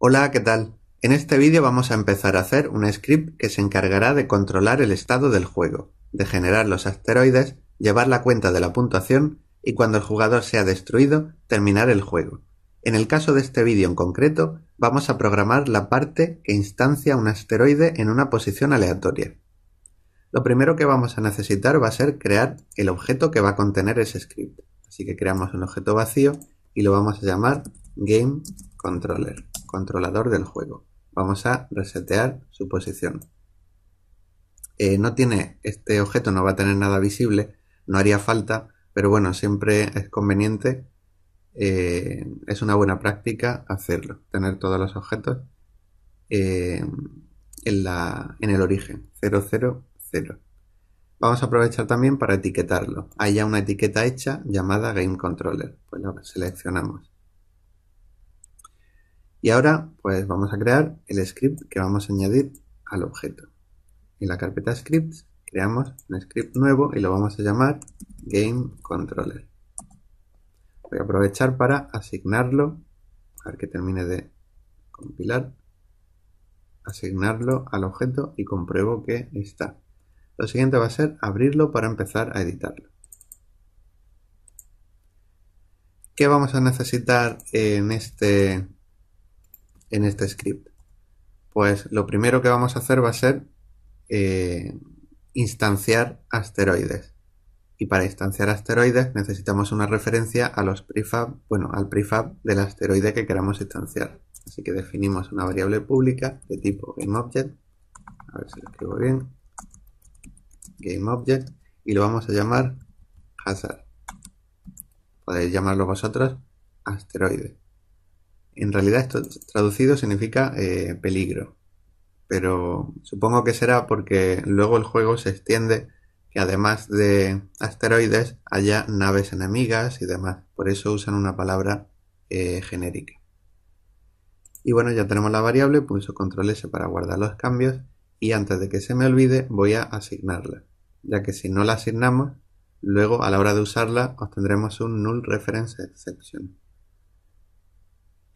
Hola, ¿qué tal? En este vídeo vamos a empezar a hacer un script que se encargará de controlar el estado del juego, de generar los asteroides, llevar la cuenta de la puntuación y cuando el jugador sea destruido, terminar el juego. En el caso de este vídeo en concreto, vamos a programar la parte que instancia un asteroide en una posición aleatoria. Lo primero que vamos a necesitar va a ser crear el objeto que va a contener ese script. Así que creamos un objeto vacío y lo vamos a llamar GameController controlador del juego. Vamos a resetear su posición. Eh, no tiene, este objeto no va a tener nada visible, no haría falta, pero bueno, siempre es conveniente, eh, es una buena práctica hacerlo, tener todos los objetos eh, en, la, en el origen, 0 Vamos a aprovechar también para etiquetarlo. Hay ya una etiqueta hecha llamada Game Controller, pues la seleccionamos y ahora pues vamos a crear el script que vamos a añadir al objeto. En la carpeta scripts creamos un script nuevo y lo vamos a llamar game controller. Voy a aprovechar para asignarlo, a ver que termine de compilar, asignarlo al objeto y compruebo que está. Lo siguiente va a ser abrirlo para empezar a editarlo. ¿Qué vamos a necesitar en este en este script? Pues lo primero que vamos a hacer va a ser eh, instanciar asteroides. Y para instanciar asteroides necesitamos una referencia a los prefab, bueno, al prefab del asteroide que queramos instanciar. Así que definimos una variable pública de tipo GameObject. A ver si lo escribo bien. GameObject. Y lo vamos a llamar Hazard. Podéis llamarlo vosotros asteroide. En realidad esto traducido significa eh, peligro. Pero supongo que será porque luego el juego se extiende que además de asteroides haya naves enemigas y demás. Por eso usan una palabra eh, genérica. Y bueno, ya tenemos la variable, pulso pues control S para guardar los cambios y antes de que se me olvide voy a asignarla, ya que si no la asignamos, luego a la hora de usarla obtendremos un null reference exception.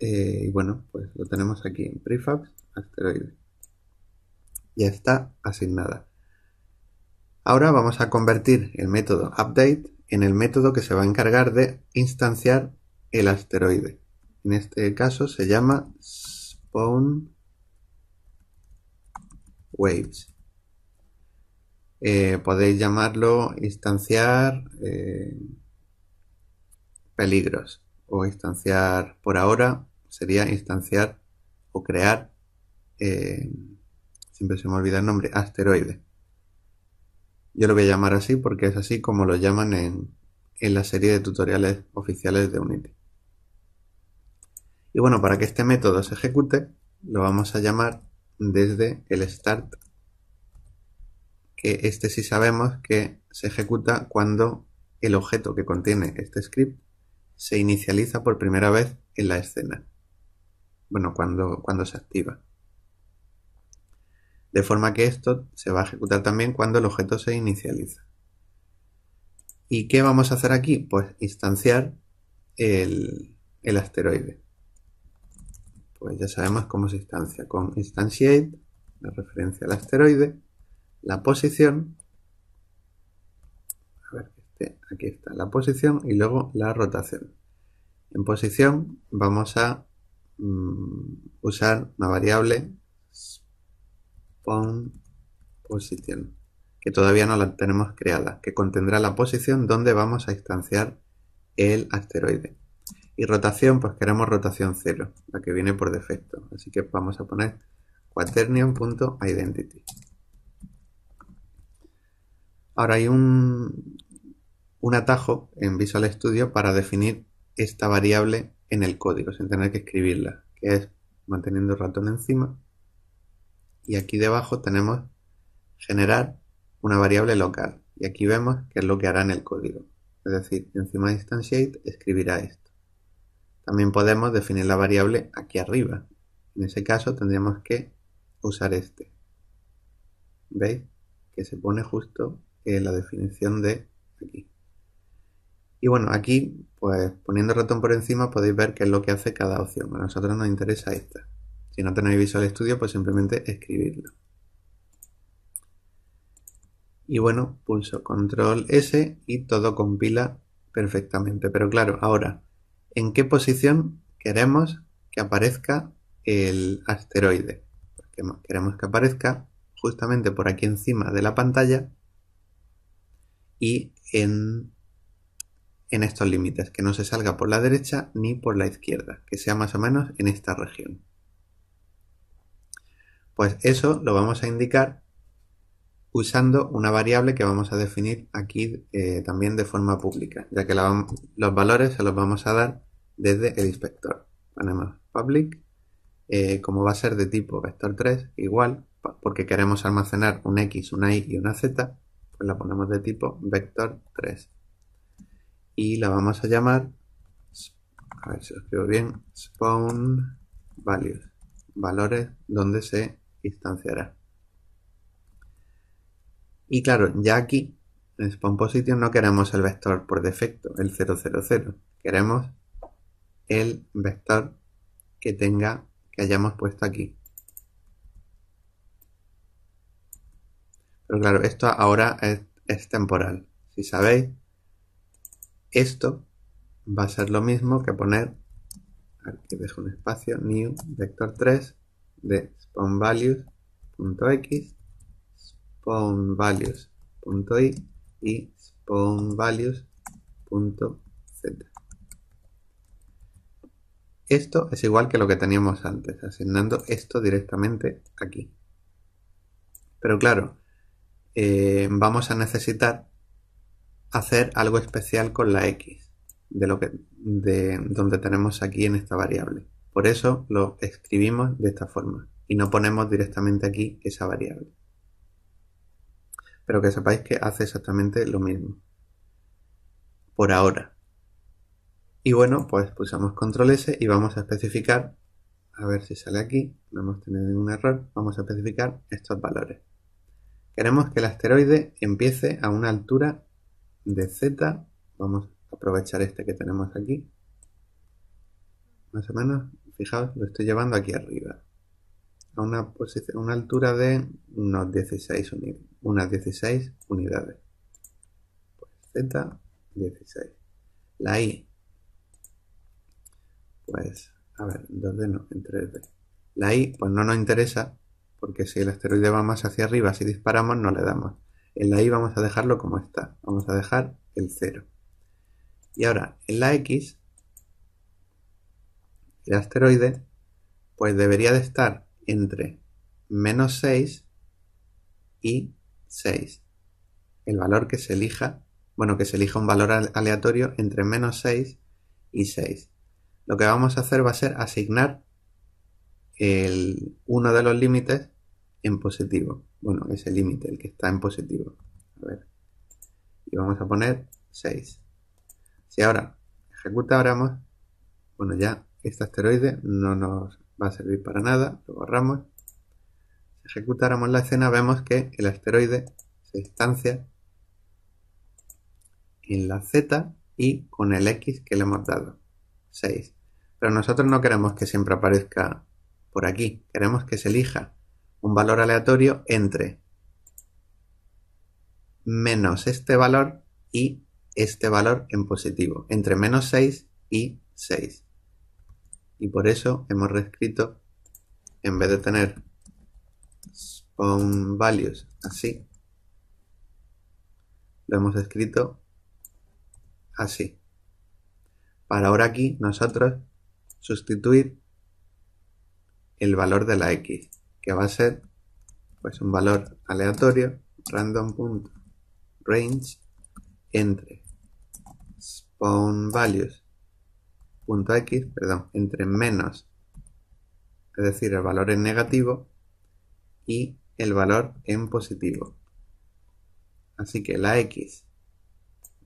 Eh, y bueno, pues lo tenemos aquí en prefabs, asteroide. Ya está asignada. Ahora vamos a convertir el método update en el método que se va a encargar de instanciar el asteroide. En este caso se llama spawn waves. Eh, podéis llamarlo instanciar eh, peligros o instanciar por ahora sería instanciar o crear, eh, siempre se me olvida el nombre, asteroide. Yo lo voy a llamar así porque es así como lo llaman en, en la serie de tutoriales oficiales de Unity. Y bueno, para que este método se ejecute, lo vamos a llamar desde el start, que este sí sabemos que se ejecuta cuando el objeto que contiene este script se inicializa por primera vez en la escena bueno, cuando, cuando se activa. De forma que esto se va a ejecutar también cuando el objeto se inicializa. ¿Y qué vamos a hacer aquí? Pues instanciar el, asteroide. Pues ya sabemos cómo se instancia. Con instantiate, la referencia al asteroide, la posición, a ver, este, aquí está la posición y luego la rotación. En posición vamos a Mm, usar una variable spawn position que todavía no la tenemos creada, que contendrá la posición donde vamos a instanciar el asteroide. Y rotación, pues queremos rotación 0, la que viene por defecto. Así que vamos a poner quaternion.identity. Ahora hay un, un, atajo en Visual Studio para definir esta variable en el código, sin tener que escribirla, que es manteniendo el ratón encima. Y aquí debajo tenemos generar una variable local. Y aquí vemos qué es lo que hará en el código. Es decir, encima de instantiate escribirá esto. También podemos definir la variable aquí arriba. En ese caso tendríamos que usar este. ¿Veis? Que se pone justo en la definición de aquí. Y bueno, aquí, pues poniendo el ratón por encima podéis ver qué es lo que hace cada opción. A nosotros nos interesa esta. Si no tenéis Visual Studio, pues simplemente escribirlo. Y bueno, pulso Control S y todo compila perfectamente. Pero claro, ahora, ¿en qué posición queremos que aparezca el asteroide? Pues queremos que aparezca justamente por aquí encima de la pantalla y en en estos límites, que no se salga por la derecha ni por la izquierda, que sea más o menos en esta región. Pues eso lo vamos a indicar usando una variable que vamos a definir aquí eh, también de forma pública, ya que los valores se los vamos a dar desde el inspector. Ponemos public, eh, como va a ser de tipo vector 3, igual, porque queremos almacenar un x, una y y una z, pues la ponemos de tipo vector 3 y la vamos a llamar, a ver si escribo bien, spawn values, valores donde se instanciará. Y claro, ya aquí en spawn position no queremos el vector por defecto, el 000, queremos el vector que tenga que hayamos puesto aquí. Pero claro, esto ahora es temporal. Si sabéis, esto va a ser lo mismo que poner, aquí dejo un espacio, new vector 3 de spawn values.x, spawn values.y y spawn values.z. Esto es igual que lo que teníamos antes, asignando esto directamente aquí. Pero claro, eh, vamos a necesitar hacer algo especial con la x, de lo que de donde tenemos aquí en esta variable. Por eso lo escribimos de esta forma y no ponemos directamente aquí esa variable. Pero que sepáis que hace exactamente lo mismo. Por ahora. Y bueno, pues pulsamos control S y vamos a especificar, a ver si sale aquí, no hemos tenido ningún error, vamos a especificar estos valores. Queremos que el asteroide empiece a una altura de Z. Vamos a aprovechar este que tenemos aquí. Más o menos, fijaos, lo estoy llevando aquí arriba. A una, posición, una altura de unos 16 unas 16 unidades. Pues Z, 16. La I. Pues, a ver, ¿dónde no? En 3D. La I, pues no nos interesa, porque si el asteroide va más hacia arriba, si disparamos, no le damos. En la y vamos a dejarlo como está. Vamos a dejar el 0. Y ahora, en la x, el asteroide, pues debería de estar entre menos 6 y 6. El valor que se elija, bueno, que se elija un valor aleatorio entre menos 6 y 6. Lo que vamos a hacer va a ser asignar el, uno de los límites en positivo. Bueno, ese límite, el que está en positivo. Y vamos a poner 6. Si ahora ejecutáramos, bueno, ya este asteroide no nos va a servir para nada, lo borramos. Si ejecutáramos la escena, vemos que el asteroide se distancia en la Z y con el X que le hemos dado, 6. Pero nosotros no queremos que siempre aparezca por aquí, queremos que se elija un valor aleatorio entre menos este valor y este valor en positivo, entre menos 6 y 6. Y por eso hemos reescrito, en vez de tener spawn values así, lo hemos escrito así. Para ahora aquí nosotros sustituir el valor de la x que va a ser pues un valor aleatorio random.range entre spawn values perdón, entre menos, es decir, el valor en negativo y el valor en positivo. Así que la x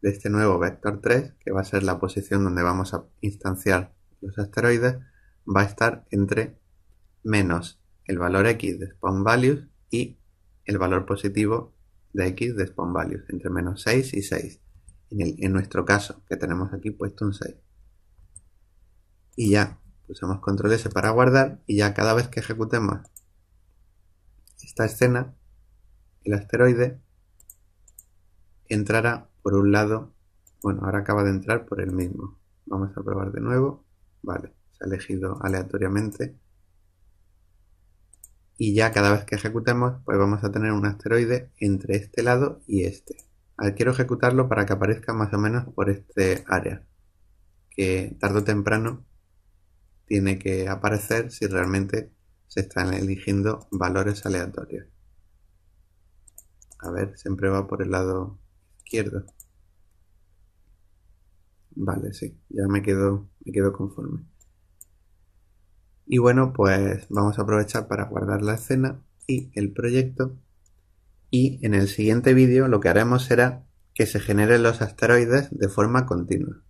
de este nuevo vector 3, que va a ser la posición donde vamos a instanciar los asteroides, va a estar entre menos el valor x de spawn values y el valor positivo de x de spawn values, entre menos 6 y 6. En, nuestro caso, que tenemos aquí puesto un 6. Y ya, pulsamos control S para guardar y ya cada vez que ejecutemos esta escena, el asteroide entrará por un lado, bueno, ahora acaba de entrar por el mismo. Vamos a probar de nuevo, vale, se ha elegido aleatoriamente y ya cada vez que ejecutemos pues vamos a tener un asteroide entre este lado y este. quiero ejecutarlo para que aparezca más o menos por este área, que tarde o temprano tiene que aparecer si realmente se están eligiendo valores aleatorios. A ver, siempre va por el lado izquierdo. Vale, sí, ya me quedo, me quedo conforme. Y bueno, pues vamos a aprovechar para guardar la escena y el proyecto. Y en el siguiente vídeo lo que haremos será que se generen los asteroides de forma continua.